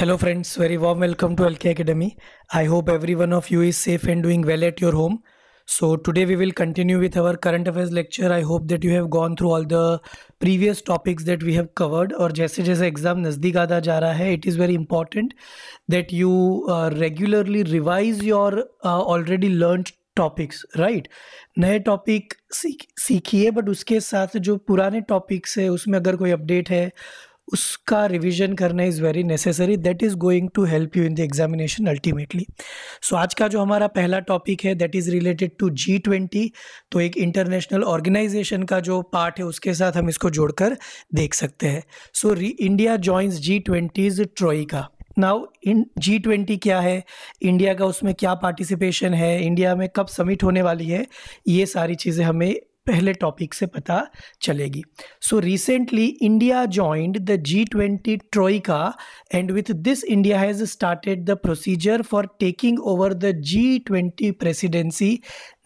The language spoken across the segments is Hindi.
Hello friends very warm welcome to L K academy I hope every one of you is safe and doing well at your home so today we will continue with our current affairs lecture I hope that you have gone through all the previous topics that we have covered और जैसे जैसे एग्जाम नज़दीक आता जा रहा है it is very important that you regularly revise your already learn topics right नए टॉपिक सीखिए बट उसके साथ जो पुराने टॉपिक्स है उसमें अगर कोई अपडेट है उसका रिविजन करना is very necessary that is going to help you in the examination ultimately so आज का जो हमारा पहला टॉपिक है that is related to G twenty तो एक इंटरनेशनल ऑर्गेनाइजेशन का जो पार्ट है उसके साथ हम इसको जोड़कर देख सकते हैं so India joins G twenty's troika now in G twenty क्या है इंडिया का उसमें क्या पार्टिसिपेशन है इंडिया में कब समिट होने वाली है ये सारी चीज़ें हमें पहले टॉपिक से पता चलेगी so recently India joined the G twenty troika and with this India has started the procedure for taking over the G twenty presidency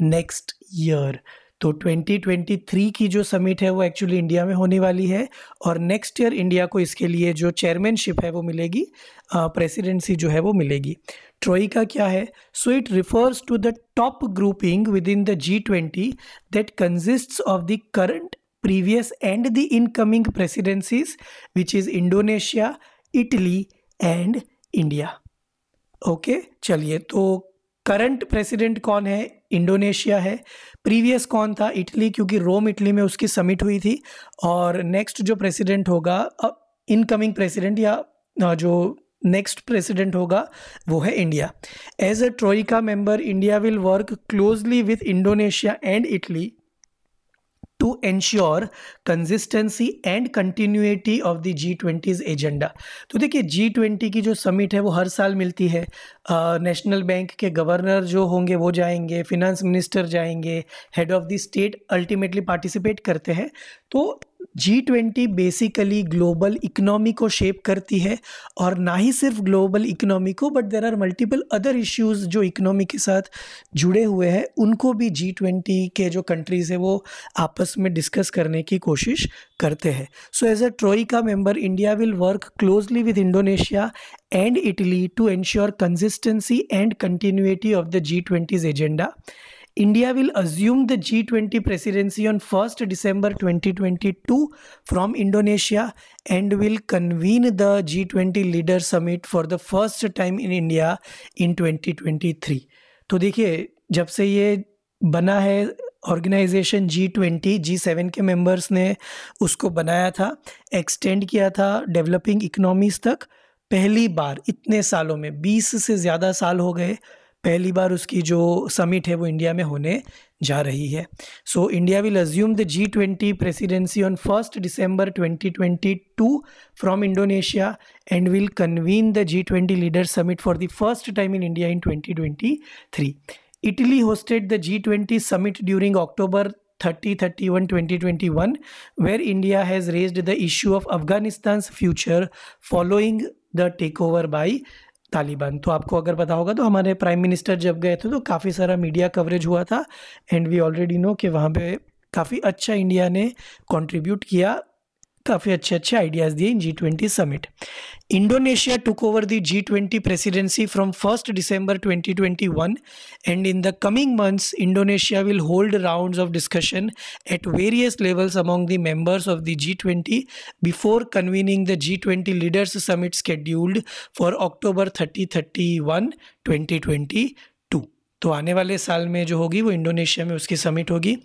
next year तो 2023 की जो समिट है वो एक्चुअली इंडिया में होने वाली है और नेक्स्ट ईयर इंडिया को इसके लिए जो चेयरमैनशिप है वो मिलेगी प्रेसिडेंसी जो है वो मिलेगी ट्रोईका क्या है so it refers to the top grouping within the G twenty that consist of the current previous and the incoming presidencies which is Indonesia Italy and India okay चलिए तो करंट प्रेसिडेंट कौन है इंडोनेशिया है प्रीवियस कौन था इटली क्योंकि रोम इटली में उसकी समिट हुई थी और नेक्स्ट जो प्रेसिडेंट होगा इनकमिंग प्रेसिडेंट या जो नेक्स्ट प्रेसिडेंट होगा वो है India as a troika member India will work closely with Indonesia and Italy to ensure consistency and continuity of the G twenty's agenda तो देखिए जी ट्वेंटी की जो समिट है वो हर साल मिलती है नेशनल uh, बैंक के गवर्नर जो होंगे वो जाएंगे फिनांस मिनिस्टर जाएंगे head of the state ultimately participate करते हैं तो G twenty basically global economy को शेप करती है और ना ही सिर्फ ग्लोबल इकोनॉमी को but there are multiple other issues जो इकोनॉमी के साथ जुड़े हुए हैं उनको भी जी ट्वेंटी के जो कंट्रीज़ है वो आपस में डिस्कस करने की कोशिश करते हैं सो as a troika member India will work closely with Indonesia and Italy to ensure consistency and continuity of the G twenty's agenda India will assume the G20 presidency on 1st December 2022 from Indonesia and will convene the G20 leader summit for the first time in India in 2023. तो देखिए जब से ये बना है organisation G twenty G seven के मेंबर्स ने उसको बनाया था एक्सटेंड किया था डेवलपिंग इकोनॉमीज़ तक पहली बार इतने सालों में 20 से ज़्यादा साल हो गए पहली बार उसकी जो समिट है वो इंडिया में होने जा रही है so India will assume the G twenty presidency on first December twenty twenty two from Indonesia and will convene the G twenty leader summit for the first time in India in twenty twenty three Italy hosted the G twenty summit during October twenty one where India has raised the issue of Afghanistan future following the take over by Taliban तो आपको अगर पता होगा तो हमारे प्राइम मिनिस्टर जब गए थे तो काफ़ी सारा मीडिया कवरेज हुआ था एंड वी ऑलरेडी नो कि वहाँ पे काफ़ी अच्छा इंडिया ने कंट्रीब्यूट किया काफ़ी अच्छे अच्छे आइडियाज़ दिए in G twenty summit Indonesia took over the G twenty presidency from first December twenty twenty one and in the coming months Indonesia will hold round of discussion at various levels the G twenty before convening the G twenty leaders summit scheduled for scheduled thirty thirty one twenty twenty तो आने वाले साल में जो होगी वो इंडोनेशिया में उसकी समिट होगी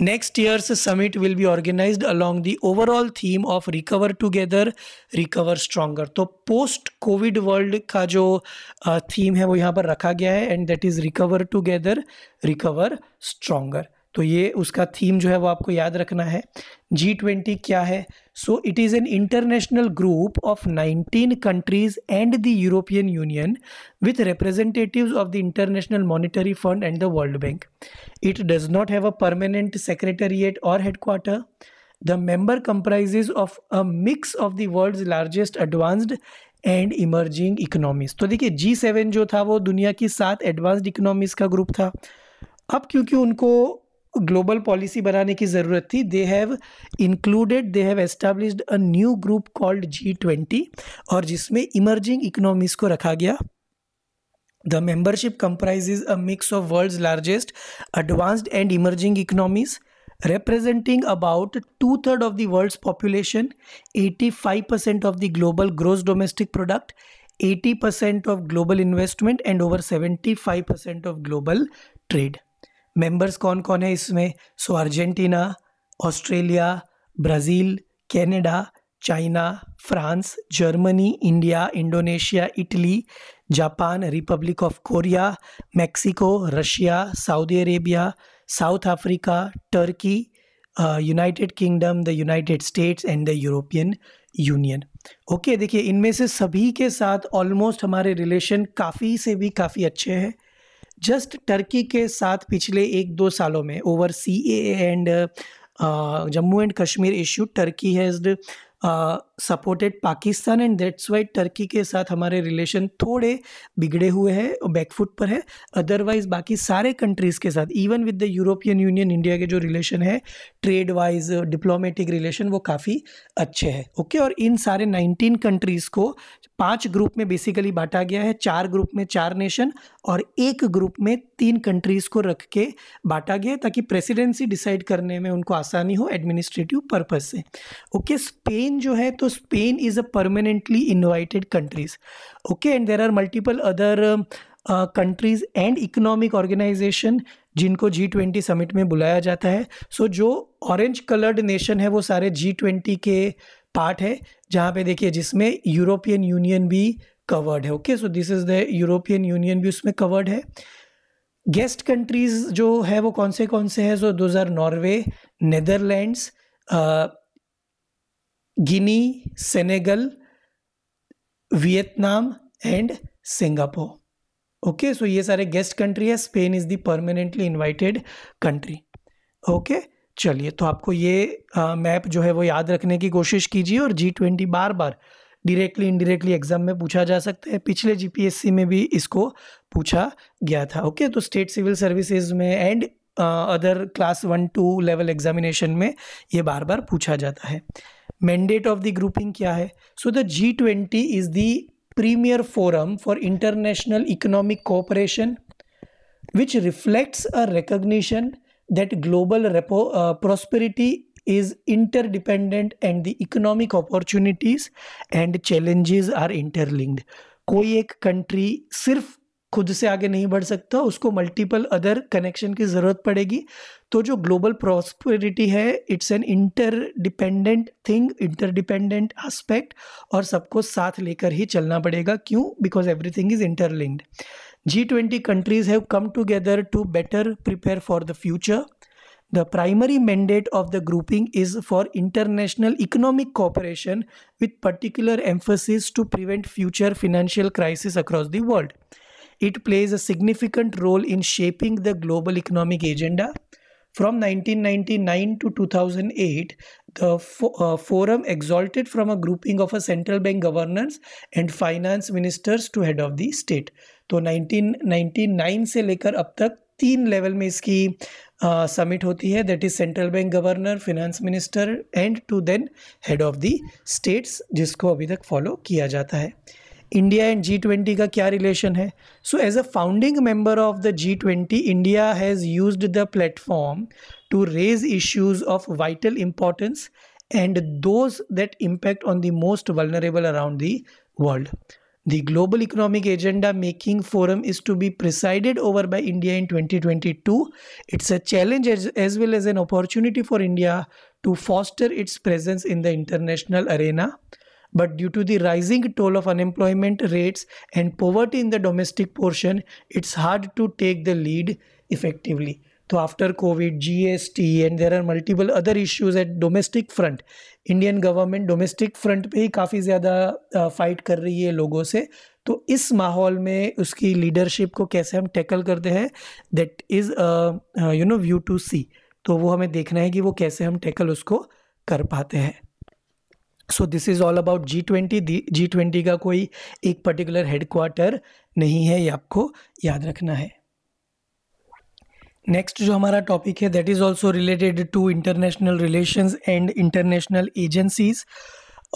next year's summit will be organise along the overall theme of recover together recover stronger तो पोस्ट कोविड वर्ल्ड का जो थीम uh, है वो यहाँ पर रखा गया है and that is recover together recover stronger तो ये उसका थीम जो है वो आपको याद रखना है जी ट्वेंटी क्या है so it is an international group of nineteen countries and the European Union with representative of the International Monetary Fund and the World Bank it does not have a permanent secretariat और headquarter the member comprises of a mix of the world largest advanced and emerging economies तो देखिए जी सेवन जो था वो दुनिया की सात एडवांस्ड इकोनॉमीज का ग्रुप था अब क्योंकि उनको ग्लोबल पॉलिसी बनाने की ज़रूरत थी they have included they have established a new group called G twenty और जिसमें इमर्जिंग इकोनॉमीज को रखा गया the membership comprise is a mix of world largest advanced and emerging economies representing about two third of the world's population eighty five percent of the global gross domestic product eighty percent of global investment and over seventy five percent of global trade members कौन कौन है इसमें so Argentina Australia Brazil Canada China France Germany India Indonesia Italy Japan Republic of Korea Mexico Russia Saudi Arabia South Africa Turkey United Kingdom the United States and the European Union okay देखिए इनमें से सभी के साथ ऑलमोस्ट हमारे रिलेशन काफ़ी से भी काफ़ी अच्छे हैं जस्ट टर्की के साथ पिछले एक दो सालों में over C A and Jammu and Kashmir issue Turkey has supported Pakistan and that's why Turkey के साथ हमारे रिलेशन थोड़े बिगड़े हुए हैं और बैकफुट पर है अदरवाइज़ बाकी सारे कंट्रीज़ के साथ even with the European Union India के जो रिलेशन है ट्रेड वाइज डिप्लोमेटिक रिलेशन वो काफ़ी अच्छे हैं ओके और इन सारे नाइनटीन कंट्रीज़ को पांच ग्रुप में बेसिकली बांटा गया है चार ग्रुप में चार नेशन और एक ग्रुप में तीन कंट्रीज़ को रख के बांटा गया ताकि प्रेसिडेंसी डिसाइड करने में उनको आसानी हो एडमिनिस्ट्रेटिव पर्पज़ से ओके स्पेन स्पेन जो है तो Spain is a permanently invited countries okay and there are multiple other countries and economic organisation जिनको जी ट्वेंटी समिट में बुलाया जाता है सो so, जो ऑरेंज कलर्ड नेशन है वो सारे जी ट्वेंटी के पार्ट है जहाँ पे देखिए जिसमें यूरोपियन यूनियन भी कवर्ड है okay so this is the European Union भी उसमें कवर्ड है गेस्ट कंट्रीज़ जो है वो कौन से कौन से हैं सो दो Norway Netherlands Guinea Senegal Vietnam and Singapore okay so ये सारे गेस्ट कंट्री है Spain is the permanently invited country okay चलिए तो आपको ये मैप जो है वो याद रखने की कोशिश कीजिए और जी ट्वेंटी बार बार डायरेक्टली इनडायरेक्टली एग्जाम में पूछा जा सकता है पिछले जीपीएससी में भी इसको पूछा गया था ओके तो स्टेट सिविल सर्विसेज में and other class one two level examination में ये बार बार पूछा जाता है मैंडेट ऑफ द ग्रुपिंग क्या है so the G twenty is the premier forum for international economic cooperation which reflects a recognition that global prosperity is interdependent and the economic opportunities and challenges are interlinked कोई एक कंट्री सिर्फ खुद से आगे नहीं बढ़ सकता उसको मल्टीपल अदर कनेक्शन की ज़रूरत पड़ेगी तो जो ग्लोबल प्रॉस्पेरिटी है it's an interdependent thing interdependent aspect और सबको साथ लेकर ही चलना पड़ेगा क्यों because everything is interlinked G twenty countries have come together to better prepare for the future the primary mandate of the grouping is for international economic cooperation with particular emphasis to prevent future financial crisis across the world It plays a significant role in shaping the global economic agenda. From 1999 to 2008, the fo uh, forum exalted from a grouping of a central bank governors and finance ministers to head of the state. तो 1999 से लेकर अब तक तीन लेवल में इसकी समिट uh, होती है that is central bank governor finance minister and to then head of the states जिसको अभी तक फॉलो किया जाता है इंडिया एंड जी ट्वेंटी का क्या रिलेशन है so as a founding member of the G twenty India has use the platform to raise issues of vital importance and those that impact on the most vulnerable around the world the global economic agenda making forum is to be presided over by India in twenty twenty two it's a challenge as well as an opportunity for India to foster its presence in the international Arena but due to the rising toll of unemployment rates and poverty in the domestic portion, it's hard to take the lead effectively. So after COVID, GST, and there are multiple other issues at domestic front, Indian government domestic front पे ही काफ़ी ज़्यादा फाइट कर रही है लोगों से तो इस माहौल में उसकी लीडरशिप को कैसे हम टैकल करते हैं that is you know view to see तो वो हमें देखना है कि वो कैसे हम टैकल उसको कर पाते हैं so this is all about G twenty G twenty का कोई एक पर्टिकुलर हेडक्वार्टर नहीं है ये आपको याद रखना है नेक्स्ट जो हमारा टॉपिक है that is also related to international relations and international agencies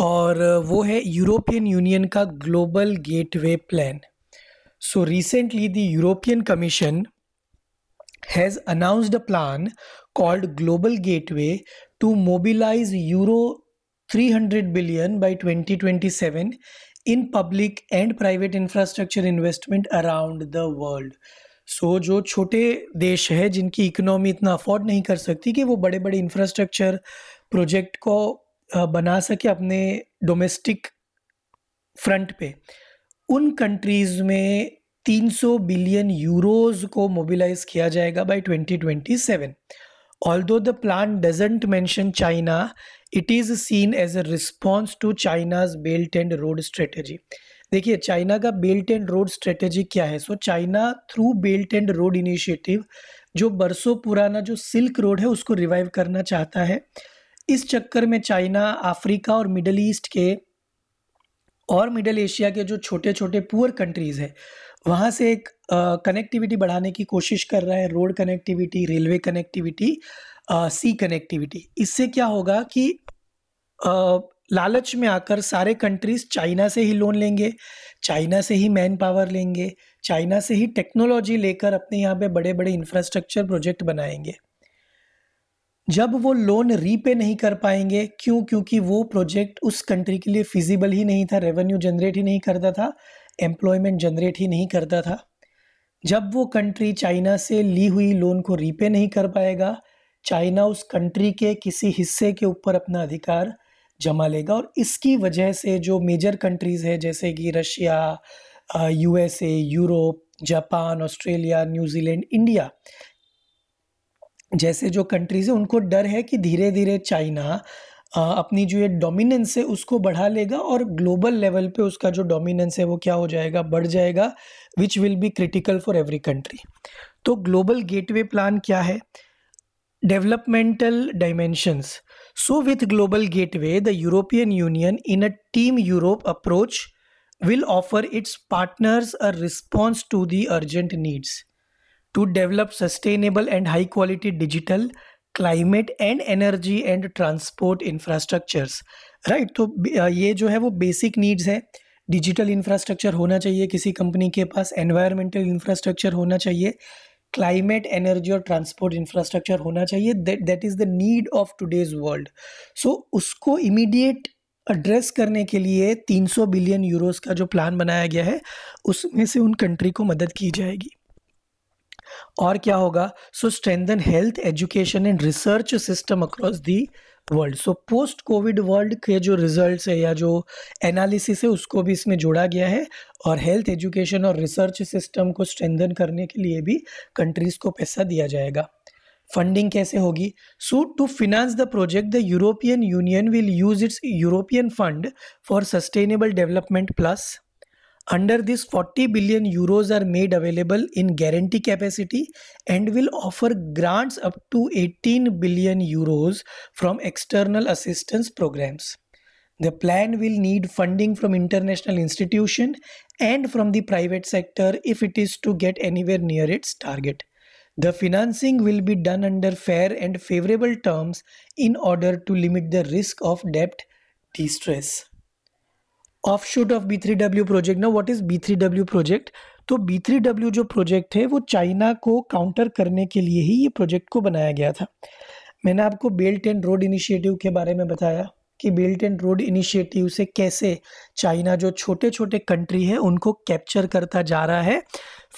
और वो है यूरोपियन यूनियन का Global Gateway plan so recently the European Commission has announced plan called Global Gateway to mobilise euro 300 billion by 2027 in public and private infrastructure investment around the world. So so, जो छोटे देश है जिनकी इकोनॉमी इतना अफोर्ड नहीं कर सकती कि वो बड़े बड़े इंफ्रास्ट्रक्चर प्रोजेक्ट को बना सके अपने डोमेस्टिक फ्रंट पे उन कंट्रीज़ में 300 बिलियन यूरोज को मोबिलाइज किया जाएगा by 2027 although the plan doesn't mention China it is seen as a response to China's Belt and Road strategy देखिए चाइना का बेल्ट एंड रोड स्ट्रेटेजी क्या है so China through Belt and Road Initiative जो बरसों पुराना जो सिल्क रोड है उसको रिवाइव करना चाहता है इस चक्कर में चाइना अफ्रीका और मिडल ईस्ट के और मिडल एशिया के जो छोटे छोटे पुअर कंट्रीज़ हैं वहाँ से एक कनेक्टिविटी बढ़ाने की कोशिश कर रहा है road connectivity railway connectivity sea connectivity इससे क्या होगा कि लालच में आकर सारे कंट्रीज चाइना से ही लोन लेंगे चाइना से ही मैन पावर लेंगे चाइना से ही टेक्नोलॉजी लेकर अपने यहाँ पे बड़े बड़े इंफ्रास्ट्रक्चर प्रोजेक्ट बनाएंगे जब वो लोन रीपे नहीं कर पाएंगे क्यों क्योंकि वो प्रोजेक्ट उस कंट्री के लिए फिजिबल ही नहीं था रेवेन्यू जनरेट ही नहीं करता था एम्प्लॉयमेंट जनरेट ही नहीं करता था जब वो कंट्री चाइना से ली हुई लोन को रीपे नहीं कर पाएगा चाइना उस कंट्री के किसी हिस्से के ऊपर अपना अधिकार जमा लेगा और इसकी वजह से जो मेजर कंट्रीज़ है जैसे कि Russia USA Europe Japan Australia New Zealand India जैसे जो कंट्रीज़ हैं उनको डर है कि धीरे धीरे चाइना अपनी जो ये डोमिनेंस है उसको बढ़ा लेगा और ग्लोबल लेवल पे उसका जो डोमिनेंस है वो क्या हो जाएगा बढ़ जाएगा which will be critical for every country तो ग्लोबल गेटवे प्लान क्या है Developmental dimensions. So, with Global Gateway, the European Union, in a Team Europe approach, will offer its partners a response to the urgent needs to develop sustainable and high quality digital climate and energy and transport infrastructures right right, So, ये जो है वो बेसिक नीड्स है डिजिटल इंफ्रास्ट्रक्चर होना चाहिए किसी कंपनी के पास एनवायरमेंटल इंफ्रास्ट्रक्चर होना चाहिए क्लाइमेट एनर्जी और ट्रांसपोर्ट इंफ्रास्ट्रक्चर होना चाहिए that that is the need of today's world so उसको इमीडिएट एड्रेस करने के लिए 300 बिलियन यूरोस का जो प्लान बनाया गया है उसमें से उन कंट्री को मदद की जाएगी और क्या होगा so strengthen health education and research system across the world so post covid world के जो रिजल्ट्स है या जो एनालिसिस है उसको भी इसमें जोड़ा गया है और हेल्थ एजुकेशन और रिसर्च सिस्टम को स्ट्रेंथन करने के लिए भी कंट्रीज़ को पैसा दिया जाएगा फंडिंग कैसे होगी so to finance the project the European Union will use its European Fund for Sustainable Development plus Under this 40 billion euros are made available in guarantee capacity and will offer grants up to 18 billion euros from external assistance programs. The plan will need funding from international institutions and from the private sector if it is to get anywhere near its target. The financing will be done under fair and favorable terms in order to limit the risk of debt distress. Offshoot of B three W project ना what is B three W project तो बी थ्री डब्ल्यू जो प्रोजेक्ट है वो चाइना को काउंटर करने के लिए ही ये प्रोजेक्ट को बनाया गया था मैंने आपको बेल्ट एंड रोड इनिशिएटिव के बारे में बताया कि बेल्ट एंड रोड इनिशिएटिव से कैसे चाइना जो छोटे छोटे कंट्री है उनको कैप्चर करता जा रहा है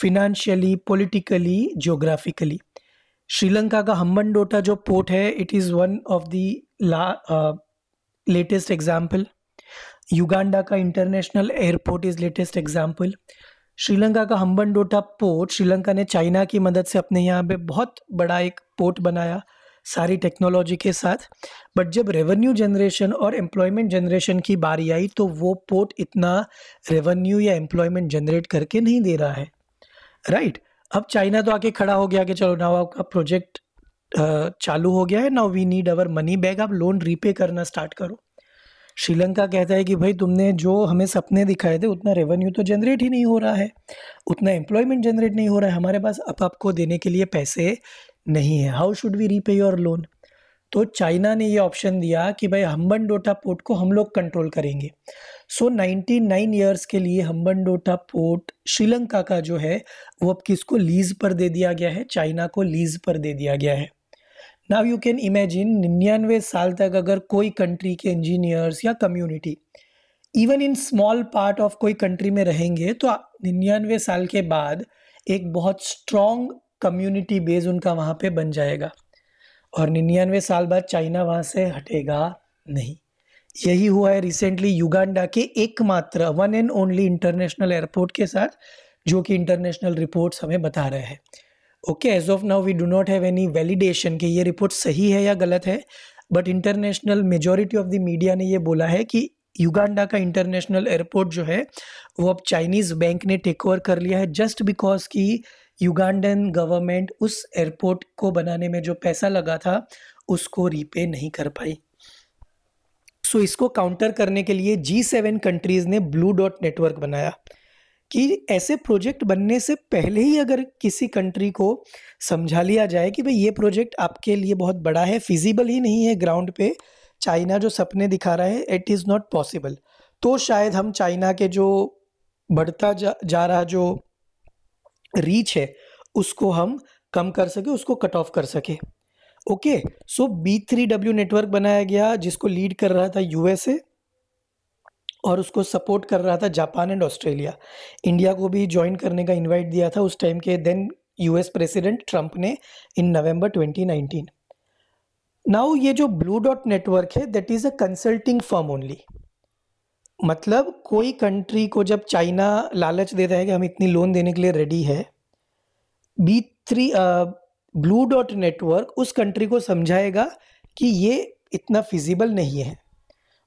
फिनेंशियली पॉलिटिकली जोग्राफिकली श्रीलंका का हम्बन डोटा जो पोर्ट है it is one of the ला लेटेस्ट uh, एग्जाम्पल युगांडा का international airport is latest example Sri Lanka का हम्बनडोटा पोर्ट श्रीलंका ने चाइना की मदद से अपने यहाँ पे बहुत बड़ा एक पोर्ट बनाया सारी टेक्नोलॉजी के साथ बट जब रेवेन्यू जनरेशन और एम्प्लॉयमेंट जनरेशन की बारी आई तो वो पोर्ट इतना रेवेन्यू या एम्प्लॉयमेंट जनरेट करके नहीं दे रहा है राइट right? अब चाइना तो आके खड़ा हो गया कि चलो नाव आपका प्रोजेक्ट चालू हो गया है now we need our money back आप लोन रीपे करना स्टार्ट करो श्रीलंका कहता है कि भाई तुमने जो हमें सपने दिखाए थे उतना रेवेन्यू तो जनरेट ही नहीं हो रहा है उतना एम्प्लॉयमेंट जनरेट नहीं हो रहा है हमारे पास अब आपको देने के लिए पैसे नहीं है how should we repay your loan तो चाइना ने ये ऑप्शन दिया कि भाई हम्बन डोटा पोर्ट को हम लोग कंट्रोल करेंगे सो नाइन्टी नाइन ईयर्स के लिए हम्बन डोटा पोर्ट श्रीलंका का जो है वो अब किसको लीज पर दे दिया गया है चाइना को लीज पर दे दिया गया है नाव यू कैन इमेजिन निन्यानवे साल तक अगर कोई कंट्री के इंजीनियर्स या community even in small part of कोई कंट्री में रहेंगे तो निन्यानवे साल के बाद एक बहुत स्ट्रॉन्ग कम्युनिटी बेस उनका वहाँ पे बन जाएगा और निन्यानवे साल बाद चाइना वहाँ से हटेगा नहीं यही हुआ है रिसेंटली युगांडा के एकमात्र one and only international airport के साथ जो कि इंटरनेशनल रिपोर्ट्स हमें बता रहे हैं okay as of now we do not have any validation कि ये रिपोर्ट सही है या गलत है but international majority of the media ने ये बोला है कि युगांडा का इंटरनेशनल एयरपोर्ट जो है वो अब चाइनीज़ बैंक ने टेक ओवर कर लिया है जस्ट बिकॉज की युगांडन गवर्नमेंट उस एयरपोर्ट को बनाने में जो पैसा लगा था उसको रीपे नहीं कर पाई सो so, इसको काउंटर करने के लिए जी सेवन कंट्रीज़ ने ब्लू डॉट नेटवर्क बनाया कि ऐसे प्रोजेक्ट बनने से पहले ही अगर किसी कंट्री को समझा लिया जाए कि भाई ये प्रोजेक्ट आपके लिए बहुत बड़ा है फिजिबल ही नहीं है ग्राउंड पे चाइना जो सपने दिखा रहा है इट इज़ नॉट पॉसिबल तो शायद हम चाइना के जो बढ़ता जा, जा रहा जो रीच है उसको हम कम कर सके उसको कट ऑफ कर सके okay so B three W network बनाया गया जिसको लीड कर रहा था यूएसए और उसको सपोर्ट कर रहा था जापान एंड ऑस्ट्रेलिया इंडिया को भी ज्वाइन करने का इनवाइट दिया था उस टाइम के देन यूएस प्रेसिडेंट ट्रंप ने इन नवंबर 2019 नाउ ये जो ब्लू डॉट नेटवर्क है that is a consulting firm only मतलब कोई कंट्री को जब चाइना लालच देता है कि हम इतनी लोन देने के लिए रेडी है B three blue dot network उस कंट्री को समझाएगा कि ये इतना फिजिबल नहीं है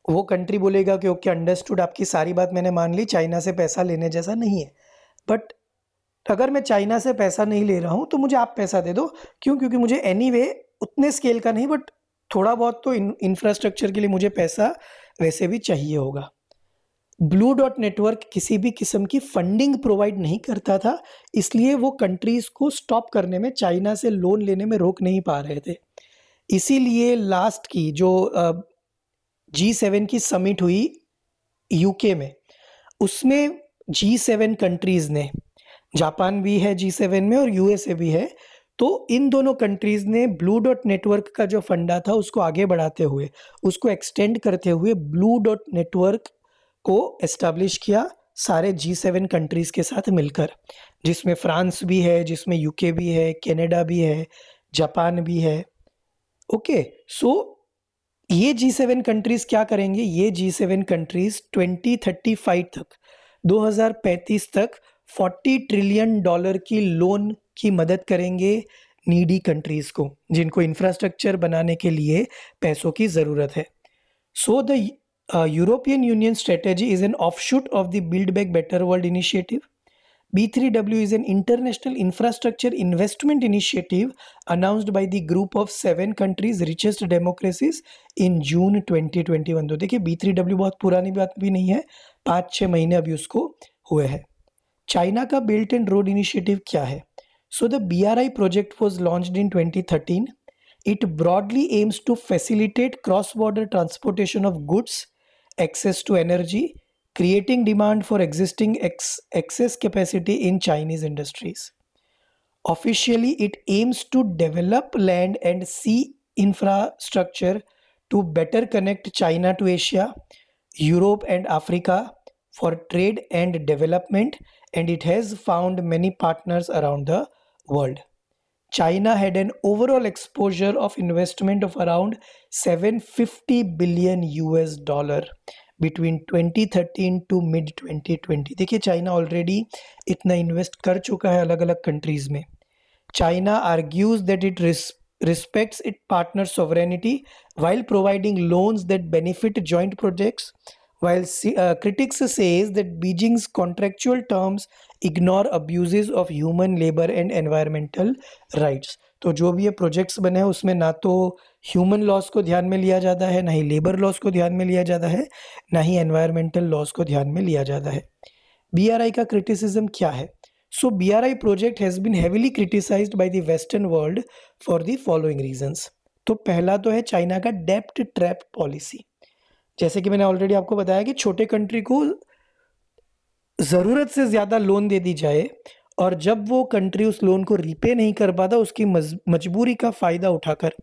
वो कंट्री बोलेगा कि ओके अंडरस्टूड आपकी सारी बात मैंने मान ली चाइना से पैसा लेने जैसा नहीं है बट अगर मैं चाइना से पैसा नहीं ले रहा हूँ तो मुझे आप पैसा दे दो क्यों क्योंकि मुझे एनी anyway, उतने स्केल का नहीं बट थोड़ा बहुत तो इंफ्रास्ट्रक्चर के लिए मुझे पैसा वैसे भी चाहिए होगा ब्लू डॉट नेटवर्क किसी भी किस्म की फंडिंग प्रोवाइड नहीं करता था इसलिए वो कंट्रीज़ को स्टॉप करने में चाइना से लोन लेने में रोक नहीं पा रहे थे इसीलिए लास्ट की जो जी सेवन की समिट हुई यूके में उसमें जी सेवन कंट्रीज़ ने जापान भी है जी सेवन में और यूएसए भी है तो इन दोनों कंट्रीज़ ने ब्लू डॉट नेटवर्क का जो फंडा था उसको आगे बढ़ाते हुए उसको एक्सटेंड करते हुए ब्लू डॉट नेटवर्क को एस्टेब्लिश किया सारे जी सेवन कंट्रीज़ के साथ मिलकर जिसमें फ्रांस भी है जिसमें यूके भी है कनाडा भी है जापान भी है ओके सो ये जी सेवन कंट्रीज क्या करेंगे ये G seven countries twenty thirty five तक 2035 तक 40 ट्रिलियन डॉलर की लोन की मदद करेंगे नीडी कंट्रीज़ को जिनको इंफ्रास्ट्रक्चर बनाने के लिए पैसों की ज़रूरत है so the European Union strategy is an offshoot of the build back better world initiative B3W is an international infrastructure investment initiative announced by the group of seven countries richest democracies in June 2021. तो देखिए B3W बहुत पुरानी बात भी नहीं है पाँच छः महीने अभी उसको हुए हैं चाइना का बेल्ट एंड रोड इनिशिएटिव क्या है so the B R I project was launched in 2013. It broadly aims to facilitate cross border transportation of goods, access to energy, creating demand for existing ex- excess capacity in Chinese industries. Officially, it aims to develop land and sea infrastructure to better connect China to Asia, Europe, and Africa for trade and development, and it has found many partners around the world. China had an overall exposure of investment of around 750 billion US dollar between 2013 to mid 2020 देखिए चाइना ऑलरेडी इतना इन्वेस्ट कर चुका है अलग अलग कंट्रीज में China argues that it respects it partner sovereignty while providing loans that benefit joint projects while critics say that Beijing's contractual terms ignore abuse of human labour and environmental rights तो जो भी ये प्रोजेक्ट्स बने हैं उसमें ना तो ह्यूमन लॉस को ध्यान में लिया जाता है ना ही लेबर लॉस को ध्यान में लिया जाता है ना ही एनवायरमेंटल लॉस को ध्यान में लिया जाता है बी का क्रिटिसिज्म क्या है R I project has been heavily criticised by the western world for the following reasons तो पहला तो है चाइना का डेप्ट ट्रैप पॉलिसी जैसे कि मैंने ऑलरेडी आपको बताया कि छोटे कंट्री को ज़रूरत से ज़्यादा लोन दे दी जाए और जब वो कंट्री उस लोन को रीपे नहीं कर पाता उसकी मजबूरी का फ़ायदा उठाकर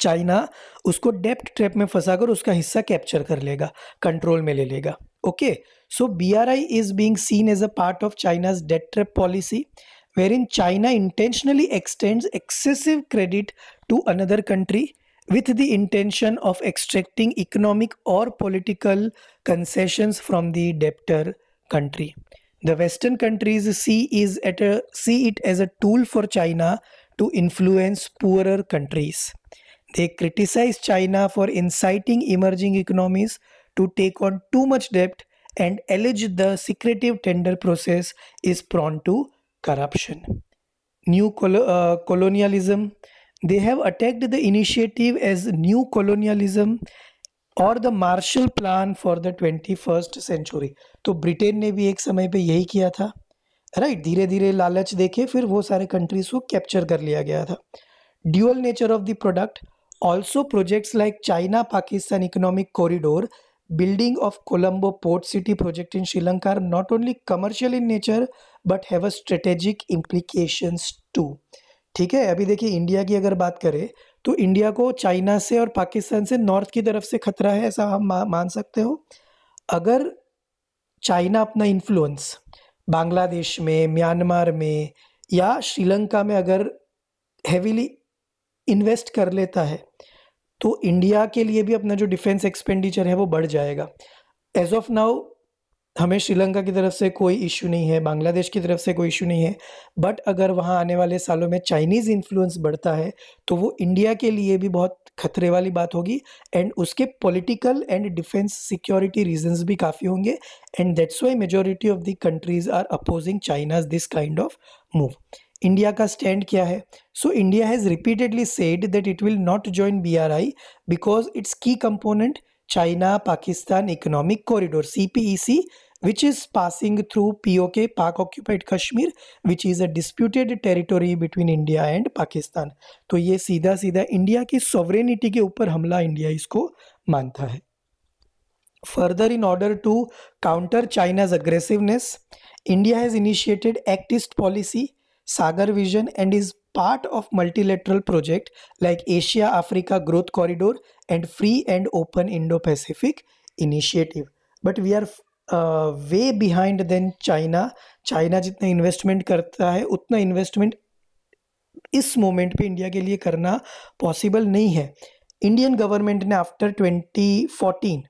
चाइना उसको डेप्ट ट्रैप में फंसाकर उसका हिस्सा कैप्चर कर लेगा कंट्रोल में ले लेगा okay so B R I is being seen as a part of China's debt trap policy wherein China intentionally extends excessive credit to another country with the intention of extracting economic और political concession from the debtor country The Western countries see, is at a, see it as a tool for China to influence poorer countries. They criticize China for inciting emerging economies to take on too much debt and allege the secretive tender process is prone to corruption. New col uh, colonialism. They have attacked the initiative as new colonialism और the Marshall plan for the twenty first century तो ब्रिटेन ने भी एक समय पे यही किया था राइट धीरे धीरे लालच देखे फिर वो सारे कंट्रीज को कैप्चर कर लिया गया था dual nature of the product also projects like China Pakistan economic corridor building of Colombo port city project in Sri Lanka not only commercial in nature but है स्ट्रेटेजिक इम्प्लीकेशन टू ठीक है अभी देखिए इंडिया की अगर बात करें तो इंडिया को चाइना से और पाकिस्तान से नॉर्थ की तरफ से खतरा है ऐसा हम मान सकते हो अगर चाइना अपना इन्फ्लुएंस बांग्लादेश में म्यांमार में या श्रीलंका में अगर हैविली इन्वेस्ट कर लेता है तो इंडिया के लिए भी अपना जो डिफेंस एक्सपेंडिचर है वो बढ़ जाएगा एज ऑफ नाउ हमें श्रीलंका की तरफ से कोई इशू नहीं है बांग्लादेश की तरफ से कोई इशू नहीं है बट अगर वहाँ आने वाले सालों में चाइनीज़ इन्फ्लुएंस बढ़ता है तो वो इंडिया के लिए भी बहुत खतरे वाली बात होगी एंड उसके political and defence security reasons भी काफ़ी होंगे and that's why majority of the countries are opposing China's this kind of move India का स्टैंड क्या है so India has repeatedly said that it will not join B R I because it's key component China Pakistan Economic Corridor CPEC which is passing through POK, Pak occupied Kashmir, which is a disputed territory between India and Pakistan. तो ये सीधा सीधा इंडिया की सॉवरेनिटी के ऊपर हमला इंडिया इसको मानता है further in order to counter China's aggressiveness India has initiated act east policy Sagar vision and is part of multilateral project like Asia Africa Growth Corridor and Free and Open Indo-Pacific Initiative. But we are way behind then China China जितना इन्वेस्टमेंट करता है उतना इन्वेस्टमेंट इस मोमेंट पे इंडिया के लिए करना पॉसिबल नहीं है इंडियन गवर्नमेंट ने आफ्टर 2014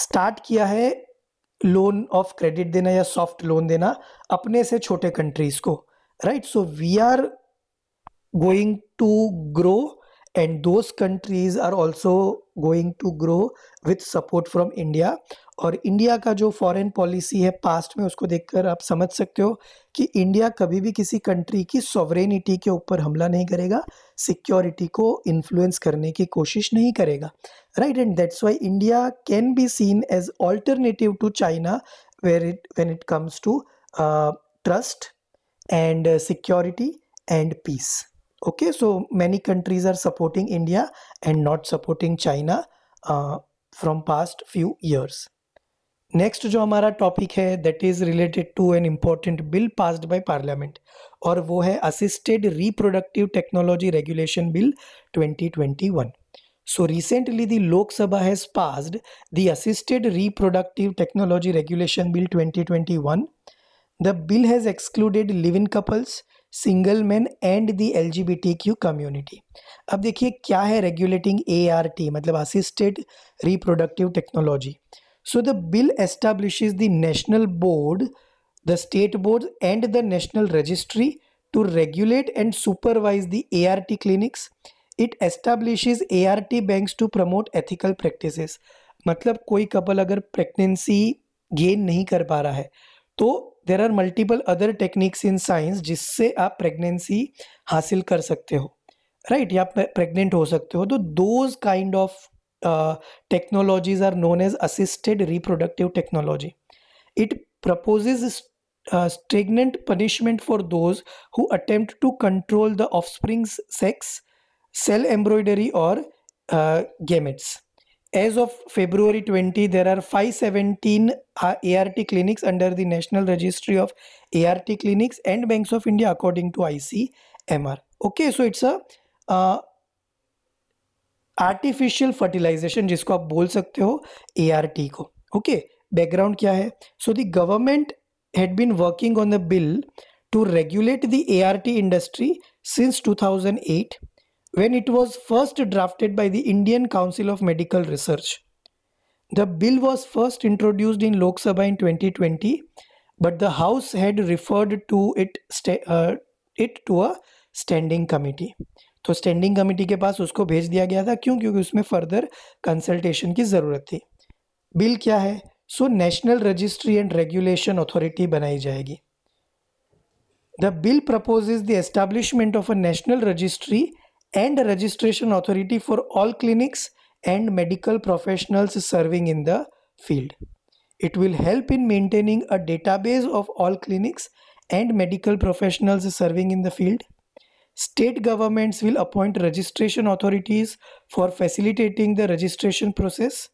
स्टार्ट किया है लोन ऑफ क्रेडिट देना या सॉफ्ट लोन देना अपने से छोटे कंट्रीज़ को right so we are going to grow and those countries are also going to grow with support from India और इंडिया का जो फॉरेन पॉलिसी है पास्ट में उसको देखकर आप समझ सकते हो कि इंडिया कभी भी किसी कंट्री की सॉवरेनिटी के ऊपर हमला नहीं करेगा सिक्योरिटी को इन्फ्लुएंस करने की कोशिश नहीं करेगा right and that's why India can be seen as alternative to China where it when it comes to trust and uh, security and peace okay so many countries are supporting india and not supporting china uh, from past few years Next, जो हमारा topic है that is related to an important bill passed by parliament, parliament और वो है assisted reproductive technology regulation 2021 So recently the Lok Sabha has passed the Assisted Reproductive Technology Regulation Bill 2021 the bill has excluded live-in couples single man and the L G B T community अब देखिए क्या है रेगुलेटिंग ए आर टी मतलब assisted reproductive technology so the bill establish the national board the state board and the national registry to regulate and supervise the A R T clinics it clinics. A R T banks to promote ethical practice मतलब कोई कपल अगर प्रेगनेंसी गेन नहीं कर पा रहा है तो there are multiple other techniques in science जिससे आप प्रेगनेंसी हासिल कर सकते हो राइट या आप प्रेग्नेंट हो सकते हो तो those kind of technologies are known as assisted reproductive technology it proposes stringent punishment for those who attempt to control the offsprings sex sell embryos और gametes uh, As of February 20, there are 517 uh, ART clinics under the National Registry of ART Clinics and Banks of India according to ICMR. Okay, so it's a uh, artificial fertilisation जिसको आप बोल सकते हो ए को ओके बैकग्राउंड क्या है so the government had been working on the bill to regulate the A industry since 2008 when it was first drafted by the Indian Council of Medical Research. The bill was first introduced in Lok Sabha in 2020, but the House had referred to it uh, it to a standing committee. तो स्टैंडिंग कमेटी के पास उसको भेज दिया गया था क्यों क्योंकि उसमें फर्दर कंसल्टेशन की ज़रूरत थी बिल क्या है so national registry and regulation authority बनाई जाएगी the bill proposes the establishment of a national registry and a registration authority for all clinics and medical professionals serving in the field. It will help in maintaining a database of all clinics and medical professionals serving in the field. State governments will appoint registration authorities for facilitating the registration process.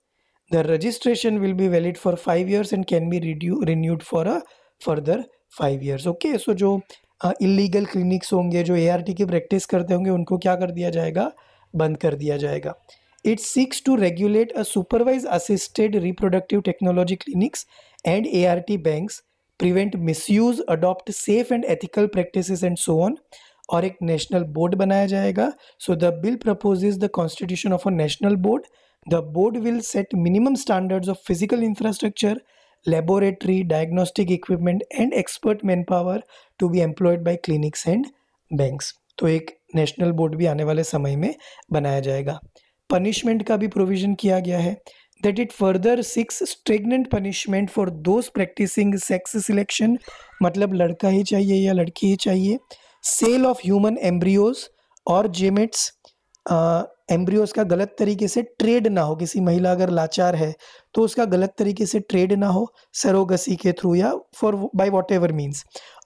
The registration will be valid for 5 years and can be renewed for a further 5 years. Okay, so Joe. Illegal clinics होंगे जो ए की प्रैक्टिस करते होंगे उनको क्या कर दिया जाएगा बंद कर दिया जाएगा it's seeks to regulate a supervise assisted reproductive technology clinics and A R T banks prevent miss adopt safe and ethical practice and so on और एक नेशनल बोर्ड बनाया जाएगा so the bill propose is the constitution of a national board the board will set minimum standards of physical infrastructure laboratory, diagnostic equipment, and expert manpower to be employed by clinics and banks. तो एक नेशनल बोर्ड भी आने वाले समय में बनाया जाएगा पनिशमेंट का भी प्रोविजन किया गया है that it further seeks stringent punishment for those practicing sex selection मतलब लड़का ही चाहिए या लड़की ही चाहिए सेल ऑफ ह्यूमन एम्ब्रियोज और जेमेट्स एम्ब्रियोज का गलत तरीके से ट्रेड ना हो किसी महिला अगर लाचार है तो उसका गलत तरीके से ट्रेड ना हो सरोगसी के थ्रू या for by whatever means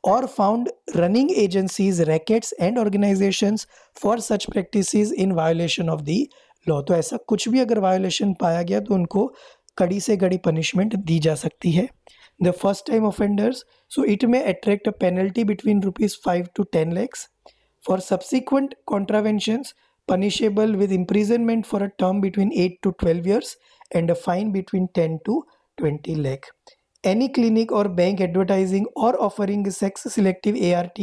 और found running agencies rackets and organisations for such practice in violation of the law तो ऐसा कुछ भी अगर वायोलेशन पाया गया तो उनको कड़ी से कड़ी पनिशमेंट दी जा सकती है the first time offenders so it may attract a penalty between rupees five to ten lakhs for subsequent contraventions punishable with imprisonment for a term between 8 to 12 years and a fine between 10 to 20 lakh. Any clinic or bank advertising or offering sex selective ART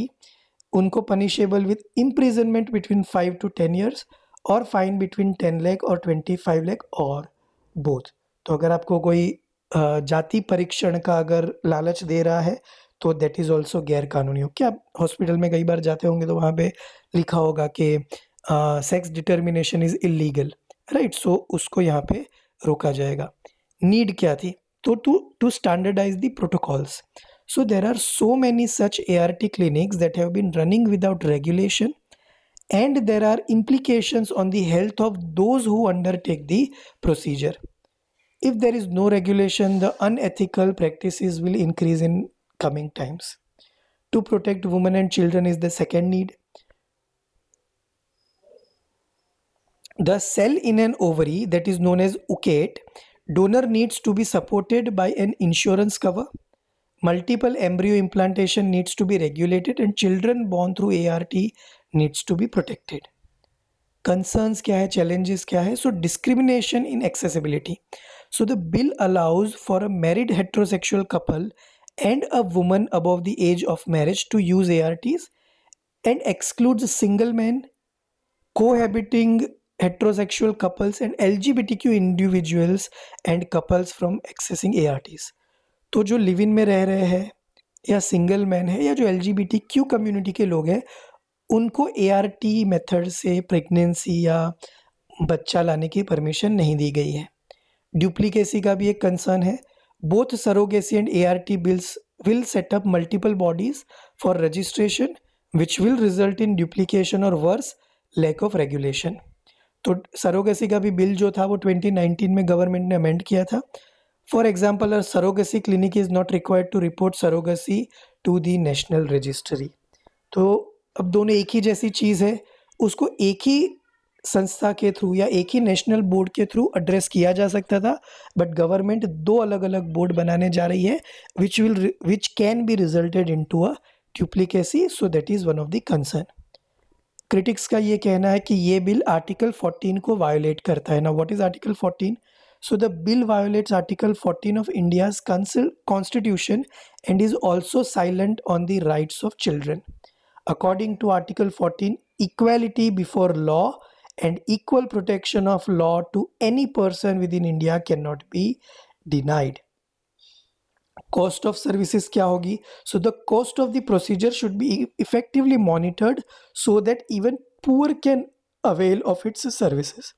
unko punishable with imprisonment between 5 to 10 years और फाइन बिटवीन 10 लाख और 25 लाख और बोथ तो अगर आपको कोई जाति परीक्षण का अगर लालच दे रहा है तो देट इज़ ऑल्सो गैर कानूनी हो क्या आप हॉस्पिटल में कई बार जाते होंगे तो वहाँ पे लिखा होगा कि sex determination is illegal right so उसको यहाँ पे रोका जाएगा नीड क्या थी तो to to standardise the protocols so there are so many such A R T clinics that have been running without regulation and there are implication on the health of those who undertake the procedure if there is no regulation the unethical practice will increase in coming times to protect women and children is the second need The cell in an ovary that is known as oocate, donor needs to be supported by an insurance cover. Multiple embryo implantation needs to be regulated and children born through ART needs to be protected. Concerns kya hai, challenges kya hai? So discrimination in accessibility. So the bill allows for a married heterosexual couple and a woman above the age of marriage to use ARTs and excludes single men cohabiting heterosexual couples and LGBTQ individuals and couples from accessing ARTs. तो जो लिव इन में रह रहे हैं या सिंगल मैन है या जो L G B T Q community के लोग हैं उनको ए आर टी मेथड से प्रेगनेंसी या बच्चा लाने की परमिशन नहीं दी गई है ड्यूप्लीकेसी का भी एक कंसर्न है both surrogacy and A R T bills will set up multiple bodies for registration which will result in duplication और वर्स लैक ऑफ रेगुलेशन तो सरोगेसी का भी बिल जो था वो 2019 में गवर्नमेंट ने अमेंड किया था for example surrogacy clinic is not required to report surrogacy to the national registry तो अब दोनों एक ही जैसी चीज़ है उसको एक ही संस्था के थ्रू या एक ही नेशनल बोर्ड के थ्रू एड्रेस किया जा सकता था बट गवर्नमेंट दो अलग अलग बोर्ड बनाने जा रही है which will which can be resulted in to a duplicacy so that is one of the concern critics का ये कहना है कि ये बिल आर्टिकल 14 को वायोलेट करता है ना what is article 14 so the bill violate article 14 of India constitution and is also silent on the rights of children according to article 14 equality before law and equal protection of law to any person within India can not be denied cost of services क्या होगी so the cost of the procedure should be effectively monitored so that even poor can avail of its services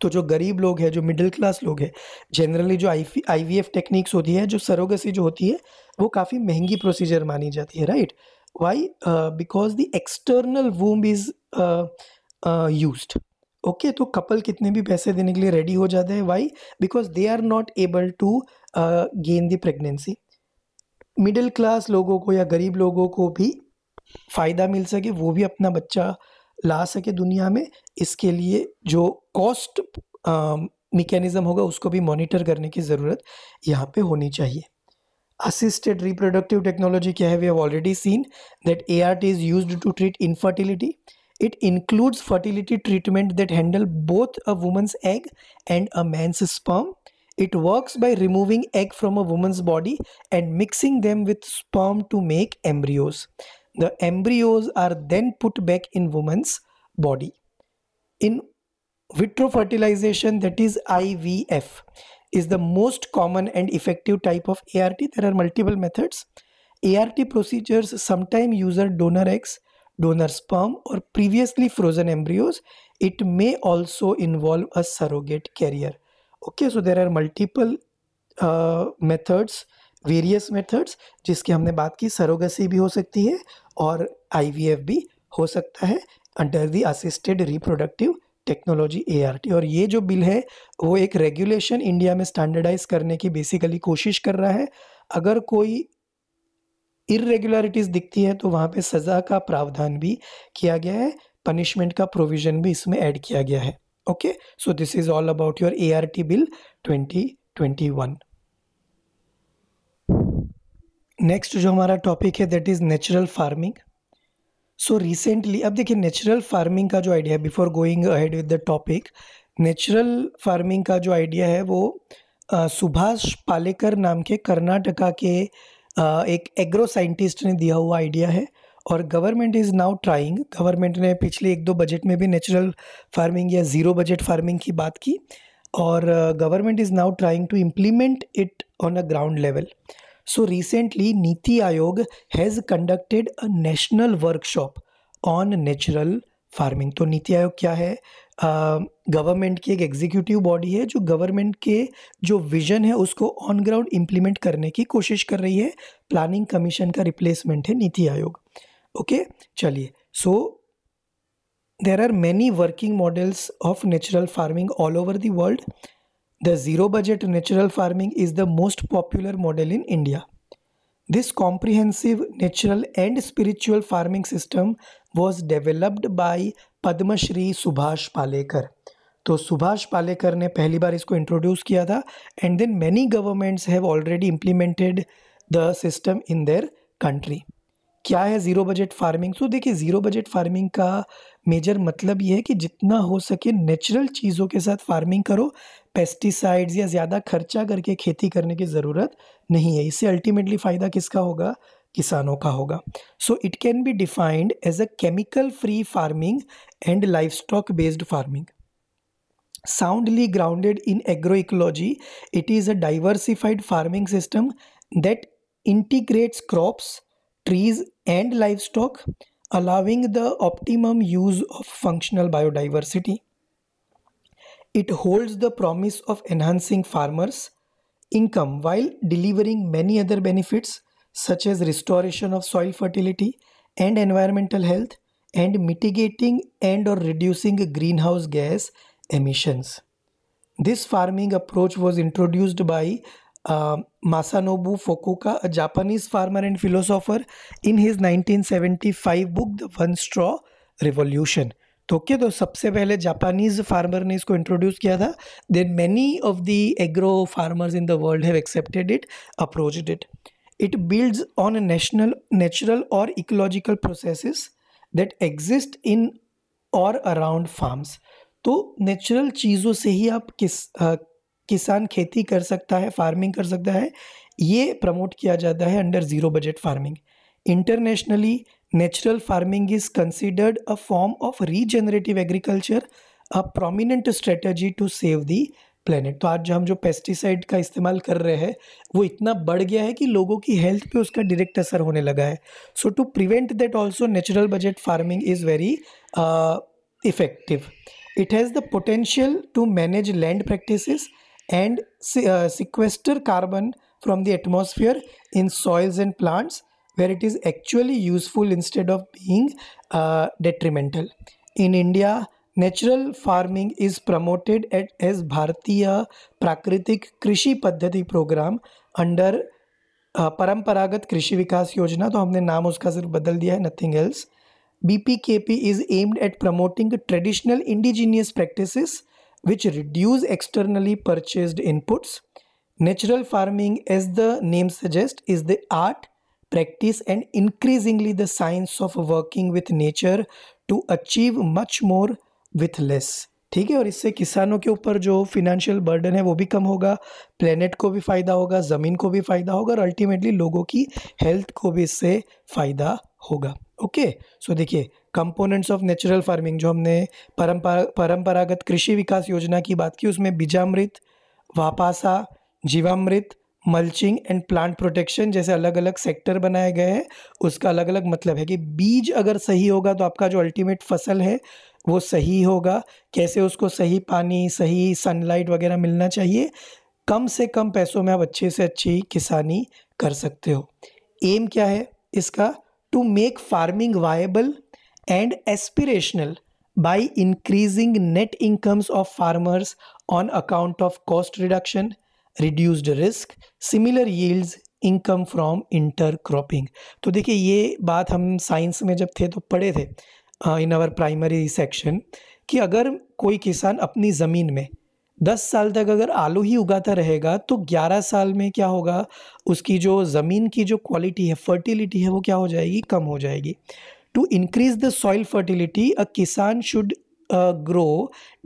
तो जो गरीब लोग हैं जो मिडिल क्लास लोग हैं जनरली जो आई वी एफ टेक्निक्स होती है जो सरोगसी जो होती है वो काफ़ी महंगी प्रोसीजर मानी जाती है right why because the external womb is use okay तो कपल कितने भी पैसे देने के लिए रेडी हो जाते हैं why because they are not able to gain the pregnancy middle class लोगों को या गरीब लोगों को भी फ़ायदा मिल सके वो भी अपना बच्चा ला सके दुनिया में इसके लिए जो कॉस्ट मेकेनिज़म um, होगा उसको भी मॉनिटर करने की ज़रूरत यहाँ पे होनी चाहिए असिस्टेड रिप्रोडक्टिव टेक्नोलॉजी क्या है we have already seen that A R T is use to treat infertility It includes fertility treatment that handle both a woman's egg and a man's sperm. It works by removing egg from a woman's body and mixing them with sperm to make embryos. The embryos are then put back in woman's body. In vitro fertilization that is IVF is the most common and effective type of ART. There are multiple methods. ART procedures sometimes use donor eggs donor sperm और previously frozen embryos it may also involve a surrogate carrier okay so there are multiple methods various methods जिसकी हमने बात की सरोगेसी भी हो सकती है और आई वी एफ भी हो सकता है under the assisted reproductive technology A R T और ये जो बिल है वो एक रेगुलेशन इंडिया में स्टैंडर्डाइज करने की बेसिकली कोशिश कर रहा है अगर कोई इरेगुलरिटीज़ दिखती है तो वहाँ पे सज़ा का प्रावधान भी किया गया है पनिशमेंट का प्रोविज़न भी इसमें ऐड किया गया है okay so this is all about your A R T bill twenty twenty one next जो हमारा टॉपिक है that is natural farming so recently अब देखिए नेचुरल फार्मिंग का जो आइडिया है before going ahead with the topic natural farming का जो आइडिया है वो सुभाष पालेकर नाम के कर्नाटका के एक एग्रो साइंटिस्ट ने दिया हुआ आइडिया है और government is now trying government ने पिछले एक दो बजट में भी नेचुरल फार्मिंग या ज़ीरो बजट फार्मिंग की बात की और government is now trying to implement it on a ground level so recently NITI Aayog has conducted a national workshop on natural farming तो नीति आयोग क्या है गवर्नमेंट की एक एग्जीक्यूटिव बॉडी है जो गवर्नमेंट के जो विजन है उसको ऑन ग्राउंड इम्प्लीमेंट करने की कोशिश कर रही है प्लानिंग कमीशन का रिप्लेसमेंट है नीति आयोग ओके चलिए so there are many working models of natural farming all over the world the zero budget natural farming is the most popular model in India this comprehensive natural and spiritual farming system was developed by Padma Shri Subhash Palekar तो सुभाष पालेकर ने पहली बार इसको इंट्रोड्यूस किया था and then many governments have already implemented the system in their country क्या है ज़ीरो बजट फार्मिंग सो देखिए ज़ीरो बजट फार्मिंग का मेजर मतलब ये है कि जितना हो सके नेचुरल चीज़ों के साथ फार्मिंग करो पेस्टिसाइड्स या ज़्यादा खर्चा करके खेती करने की ज़रूरत नहीं है इससे अल्टीमेटली फ़ायदा किसका होगा किसानों का होगा so it can be defined as a chemical free farming and livestock based farming. Soundly grounded in agroecology, it is a diversified farming system that integrates crops, trees, and livestock, allowing the optimum use of functional biodiversity. It holds the promise of enhancing farmers' income while delivering many other benefits such as restoration of soil fertility and environmental health, and mitigating and or reducing greenhouse gas emissions. This farming approach was introduced by uh, Masanobu Fukuoka, a Japanese farmer and philosopher, in his 1975 book The One Straw Revolution. तो ओके तो सबसे पहले जापानीज फार्मर ने इसको इंट्रोड्यूस किया था then many of the agro farmers in the world have accepted it approached it it builds on national natural और ecological processes that exist in और अराउंड फार्म्स तो नेचुरल चीज़ों से ही आप किस आ, किसान खेती कर सकता है फार्मिंग कर सकता है ये प्रमोट किया जाता है under zero budget farming internationally natural farming is considered a form of regenerative agriculture a prominent strategy to save the planet तो आज जो हम जो पेस्टिसाइड का इस्तेमाल कर रहे हैं वो इतना बढ़ गया है कि लोगों की हेल्थ पे उसका डायरेक्ट असर होने लगा है so to prevent that also natural budget farming is very effective it has the potential to manage land practices and sequester carbon from the atmosphere in soils and plants where it is actually useful instead of being detrimental in India Natural farming is promoted at, as Bharatiya Prakritik Krishi Padhati program under uh, Paramparagat Krishi Vikas Yojana. तो हमने नाम उसका सिर्फ बदल Nothing else. BPKP is aimed at promoting traditional indigenous practices which reduce externally purchased inputs. Natural farming, as the name suggests, is the art, practice, and increasingly the science of working with nature to achieve much more with less ठीक है और इससे किसानों के ऊपर जो फिनेंशियल बर्डन है वो भी कम होगा प्लेनेट को भी फ़ायदा होगा ज़मीन को भी फ़ायदा होगा और अल्टीमेटली लोगों की हेल्थ को भी इससे फ़ायदा होगा ओके सो देखिए कंपोनेंट्स ऑफ नेचुरल फार्मिंग जो हमने परंपरा परंपरागत कृषि विकास योजना की बात की उसमें Bijamrita Whapasa Jeevamrita mulching and plant protection जैसे अलग अलग सेक्टर बनाए गए हैं उसका अलग अलग मतलब है कि बीज अगर सही होगा तो आपका जो अल्टीमेट फसल है वो सही होगा कैसे उसको सही पानी सही सनलाइट वगैरह मिलना चाहिए कम से कम पैसों में आप अच्छे से अच्छी किसानी कर सकते हो एम क्या है इसका to make farming viable and aspirational increasing net incomes of farmers on account of cost reduction reduced risk similar similar income income intercropping तो देखिए ये बात हम साइंस में जब थे तो पढ़े थे इन आवर प्राइमरी सेक्शन कि अगर कोई किसान अपनी ज़मीन में दस साल तक अगर आलू ही उगाता रहेगा तो ग्यारह साल में क्या होगा उसकी जो ज़मीन की जो क्वालिटी है फर्टिलिटी है वो क्या हो जाएगी कम हो जाएगी to increase the soil fertility a किसान should grow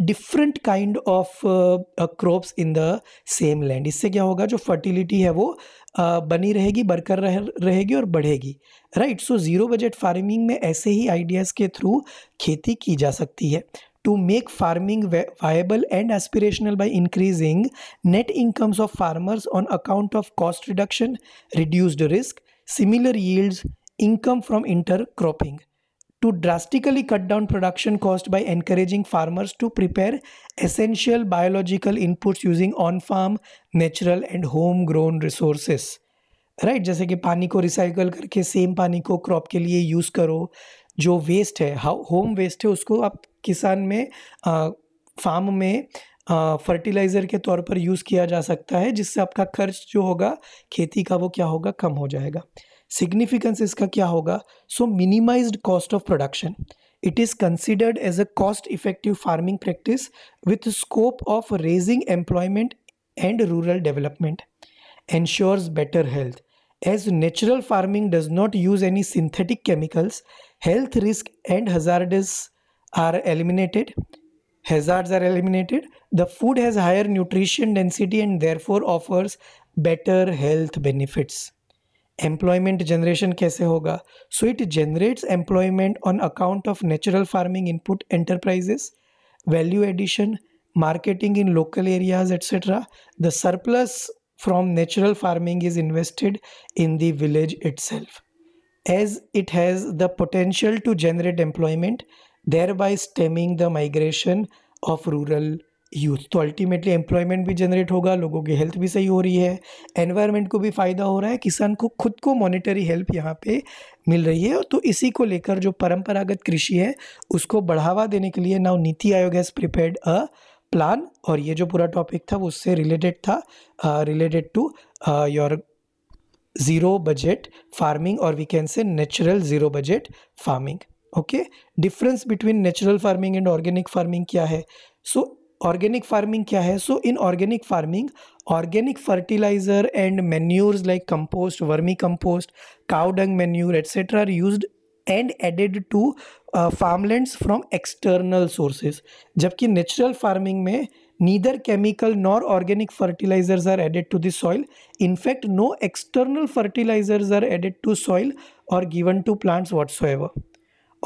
different kind of crops in the same land इससे क्या होगा जो फर्टिलिटी है वो बनी रहेगी बरकर रह रहेगी और बढ़ेगी right so zero budget farming में ऐसे ही आइडियाज़ के थ्रू खेती की जा सकती है to make farming viable and aspirational by increasing net incomes of farmers on account of cost reduction reduced risk similar yields income from intercropping to drastically cut down production cost by encouraging farmers to prepare essential biological inputs using on-farm natural and home-grown resources right right? जैसे कि पानी को रिसाइकल करके सेम पानी को क्रॉप के लिए यूज़ करो जो वेस्ट है होम वेस्ट है उसको आप किसान में फार्म में फर्टिलाइज़र के तौर पर यूज़ किया जा सकता है जिससे आपका खर्च जो होगा खेती का वो क्या होगा कम हो जाएगा सिग्निफिकेंस इसका क्या होगा so minimise cost of production it is considered as a cost effective farming practice with scope of raising employment and rural development ensures better health as natural farming does not use any synthetic chemicals health risk and hazards are eliminated hazard are eliminated the food has higher nutrition density and therefore offers better health benefits employment generation कैसे होगा so it generates employment on account of natural farming input enterprises value addition marketing in local areas etcetera the surplus from natural farming is invested in the village itself as it has the potential to generate employment thereby stemming the migration of rural youth तो अल्टीमेटली एम्प्लॉयमेंट भी जनरेट होगा लोगों की हेल्थ भी सही हो रही है एनवायरनमेंट को भी फ़ायदा हो रहा है किसान को खुद को मॉनिटरी हेल्प यहाँ पे मिल रही है तो इसी को लेकर जो परंपरागत कृषि है उसको बढ़ावा देने के लिए नाउ नीति Aayog has prepared a plan और ये जो पूरा टॉपिक था वो उससे रिलेटेड था related to your zero budget farming और we can say natural zero budget farming okay difference between natural farming and organic farming क्या है सो so, ऑर्गेनिक फार्मिंग क्या है so in organic farming organic fertiliser and manures like compost vermicompost cow dung manure etcetera use and added to farmland from external sources जबकि नेचुरल फार्मिंग में neither chemical nor organic fertilisers are added to the soil in fact no external fertilisers are added to soil और given to plants whatsoever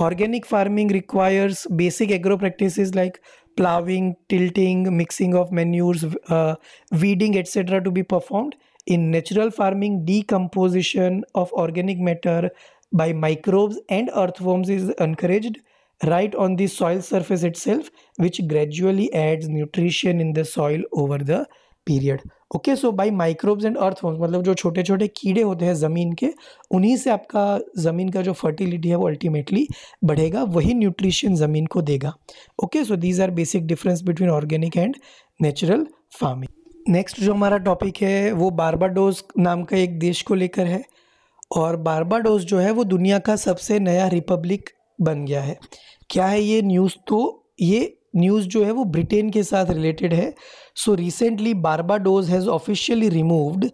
organic farming requires basic agro practice like plowing, tilting, mixing of manures, uh, weeding, etc. to be performed. In natural farming, decomposition of organic matter by microbes and earthworms is encouraged right on the soil surface itself, which gradually adds nutrition in the soil over the period. Okay so by microbes and earthworms मतलब जो छोटे छोटे कीड़े होते हैं ज़मीन के उन्हीं से आपका ज़मीन का जो फर्टिलिटी है वो अल्टीमेटली बढ़ेगा वही न्यूट्रिशन ज़मीन को देगा okay so these are basic difference between organic and natural farming next जो हमारा टॉपिक है वो बारबाडोज नाम का एक देश को लेकर है और बारबाडोज जो है वो दुनिया का सबसे नया रिपब्लिक बन गया है क्या है ये न्यूज़ तो ये न्यूज़ जो है वो ब्रिटेन के साथ रिलेटेड है So recently, Barbados has officially removed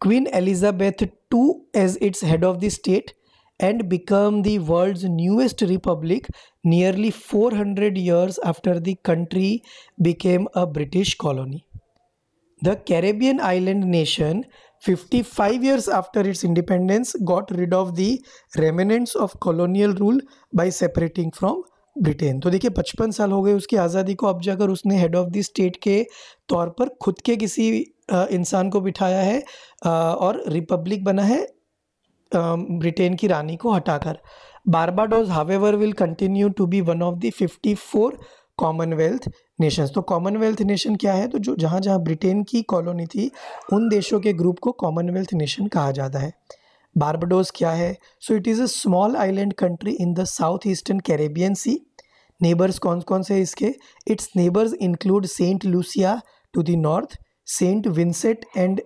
Queen Elizabeth II as its head of the state and become the world's newest republic nearly 400 years after the country became a British colony. The Caribbean island nation, 55 years after its independence, got rid of the remnants of colonial rule by separating from Britain तो देखिए पचपन साल हो गए उसकी आज़ादी को अब जाकर उसने हेड ऑफ़ द स्टेट के तौर पर खुद के किसी इंसान को बिठाया है और रिपब्लिक बना है ब्रिटेन की रानी को हटाकर Barbados however will continue to be one of the fifty four Commonwealth nations तो कॉमनवेल्थ नेशन क्या है तो जो जहाँ जहाँ ब्रिटेन की कॉलोनी थी उन देशों के ग्रुप को कॉमनवेल्थ नेशन कहा जाता है बारबडोस क्या है so it is a small island country in the south eastern Caribbean sea neighbours कौन कौन से इसके its neighbours include Saint Lucia to the north Saint Vincent and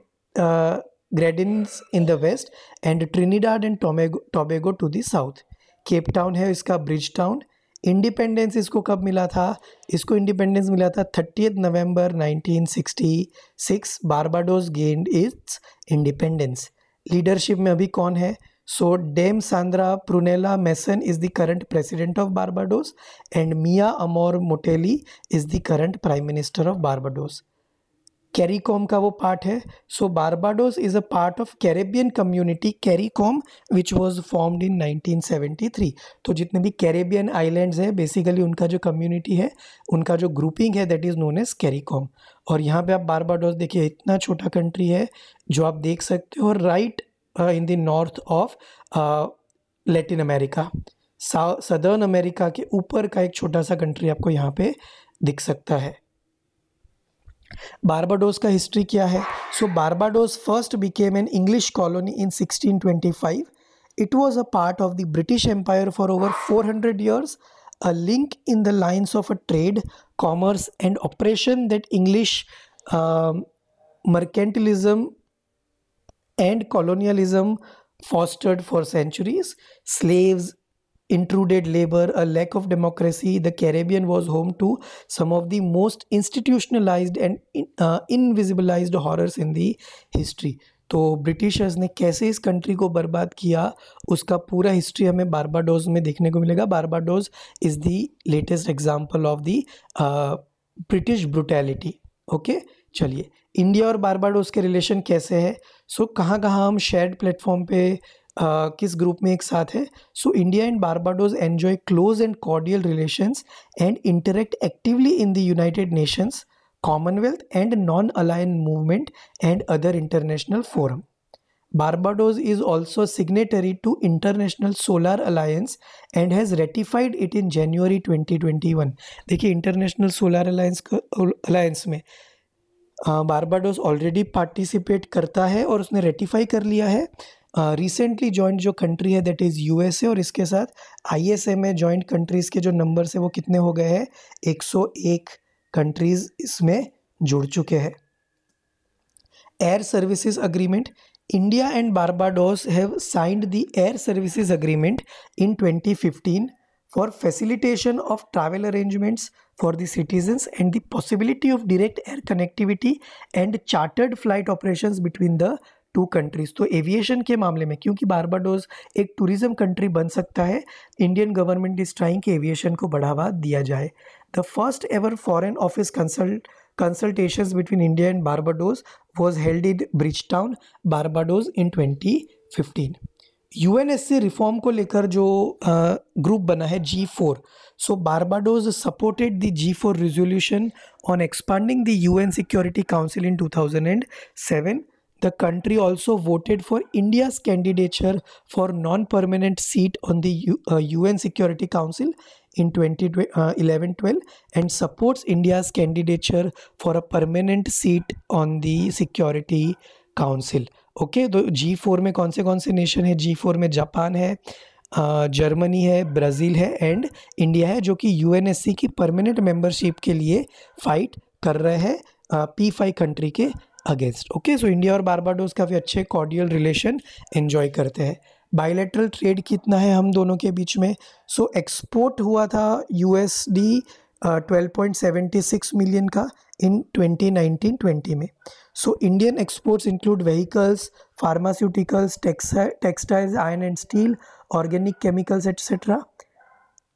Grenadines in the west and Trinidad and Tomego Tobago to the south Cape Town है इसका ब्रिज टाउन इंडिपेंडेंस इसको कब मिला था इसको इंडिपेंडेंस मिला था thirty November 1966 Barbados gained its independence leadership में अभी कौन है so Dame Sandra Prunella Mason is the current president of Barbados and Mia Amor Mottley is the current prime minister of Barbados CARICOM का वो पार्ट है so Barbados is a part of Caribbean community CARICOM which was formed in 1973 तो जितने भी कैरेबियन आइलैंड्स हैं बेसिकली उनका जो कम्युनिटी है उनका जो ग्रुपिंग है that is known as CARICOM और यहाँ पे आप बारबाडोस देखिए इतना छोटा कंट्री है जो आप देख सकते हो right in the north of Latin America southern America के ऊपर का एक छोटा सा कंट्री आपको यहाँ पे दिख सकता है बारबाडोस का हिस्ट्री क्या है so Barbados first became an English colony in 1625 it was a part of the British empire for over 400 years a link in the lines of a trade commerce and operation that English mercantilism and colonialism fostered for centuries slaves intruded labor, a lack of democracy, the Caribbean was home to some of the most institutionalized and in, uh, invisibilized horrors in the history. तो ब्रिटिशर्स ने कैसे इस कंट्री को बर्बाद किया उसका पूरा हिस्ट्री हमें बारबाडोज में देखने को मिलेगा Barbados is the latest example of the British brutality okay चलिए इंडिया और बारबाडोज के रिलेशन कैसे है सो so, कहाँ कहाँ हम शेयर्ड प्लेटफॉर्म पे किस ग्रुप में एक साथ है so India and Barbados enjoy close and cordial relations and interact actively in the United Nations Commonwealth and non align movement and other international forum also signatory to international to alliance and has ratified it in January twenty twenty 2021. देखिए इंटरनेशनल सोलार अलायंस अलायंस में बारबाडोज ऑलरेडी पार्टिसिपेट करता है और उसने रेटिफाई कर लिया है रिसेंटली जॉइंट जो कंट्री है दैट इज़ यू और इसके साथ I S M A joint countries के जो नंबर है वो कितने हो गए हैं एक सौ एक कंट्रीज़ इसमें जुड़ चुके हैं air services agreement India and Barbados have signed the air services agreement in twenty fifteen for facilitation of travel arrangements for the citizens and the possibility of direct air connectivity and chartered flight operation between the two countries तो एविएशन के मामले में क्योंकि बारबाडोज एक टूरिज़्म कंट्री बन सकता है इंडियन गवर्नमेंट इज़ ट्राइंग कि एविएशन को बढ़ावा दिया जाए the first ever foreign office consult between India and Barbados was held in Bridgetown Barbados in twenty fifteen U N S C reform को लेकर जो ग्रुप बना है G four so Barbados supported the G four resolution on expanding the U N security council in two thousand and seven the country also voted for India's candidature for non-permanent seat on the U, uh, UN Security Council in 2011-12 uh, and supports India's candidature for a permanent seat on the Security Council. Okay okay, तो जी फोर में कौन से कौन से नेशन है जी फोर में जापान है जर्मनी है ब्राज़ील है एंड इंडिया है जो कि यूएनएससी की परमानेंट मेंबरशिप के लिए फाइट कर रहे हैं पी फाइव कंट्री के अगेंस्ट ओके सो इंडिया और बारबाडोस काफ़ी अच्छे कॉर्डियल रिलेशन एन्जॉय करते हैं बायोलेट्रल ट्रेड कितना है हम दोनों के बीच में सो so, एक्सपोर्ट हुआ था you twelve point seventy six million का इन ट्वेंटी नाइनटीन ट्वेंटी में so Indian exports include vehicles pharmaceuticals textiles iron and steel organic chemicals etcetera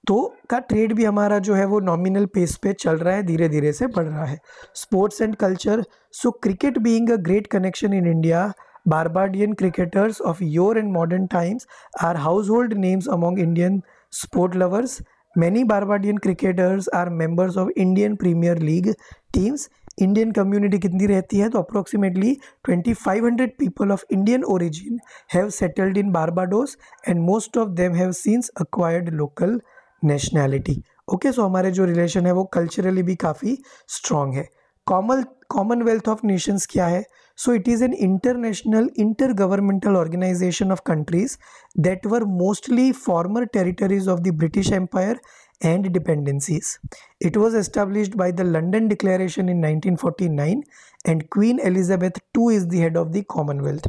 तो का ट्रेड भी हमारा जो है वो नॉमिनल पेस पे चल रहा है धीरे धीरे से बढ़ रहा है sports and culture so cricket being a great connection in India cricketers of yore and modern times are household names among Indian sport lovers many Barbadian cricketers are members of Indian Premier League teams Indian community कितनी रहती है तो approximately hundred people of Indian origin have settled in Barbados and most of them have since acquired local nationality okay so हमारे जो रिलेशन है वो कल्चरली भी काफ़ी स्ट्रॉन्ग है कॉमन कॉमनवेल्थ ऑफ नेशंस क्या है so it is an international intergovernmental organisation of countries that were mostly former territories of the British Empire and dependencies. It was established by the London Declaration in 1949 and Queen Elizabeth two is the head of the Commonwealth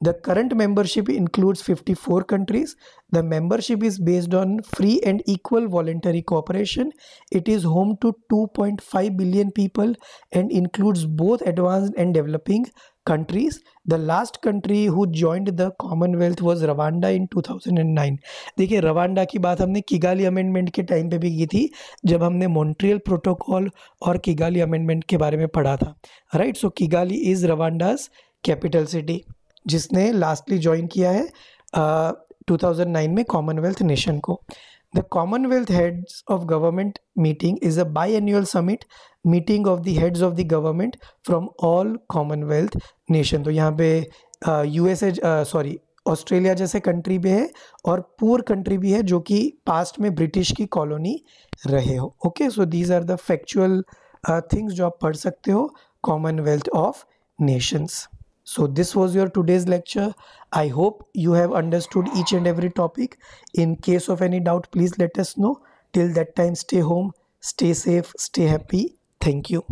The current membership includes 54 countries. The membership is based on free and equal voluntary cooperation. It is home to 2.5 billion people and includes both advanced and developing countries. The last country who joined the Commonwealth was Rwanda in 2009. देखिए Rwanda की बात हमने Kigali Amendment के time पे भी की थी जब हमने Montreal Protocol और Kigali Amendment के बारे में पढ़ा था Right? So Kigali is Rwanda's capital city. जिसने लास्टली ज्वाइन किया है uh, 2009 में कॉमनवेल्थ नेशन को the Commonwealth heads of government meeting is a biannual summit meeting of the heads of the government from all Commonwealth nation तो यहाँ पे यू ए सॉरी ऑस्ट्रेलिया जैसे कंट्री भी है और पूर कंट्री भी है जो कि पास्ट में ब्रिटिश की कॉलोनी रहे हो okay so these are the factual things जो आप पढ़ सकते हो Commonwealth of Nations So this was your today's lecture. I hope you have understood each and every topic. In case of any doubt, please let us know. Till that time, stay home, stay safe, stay happy. Thank you.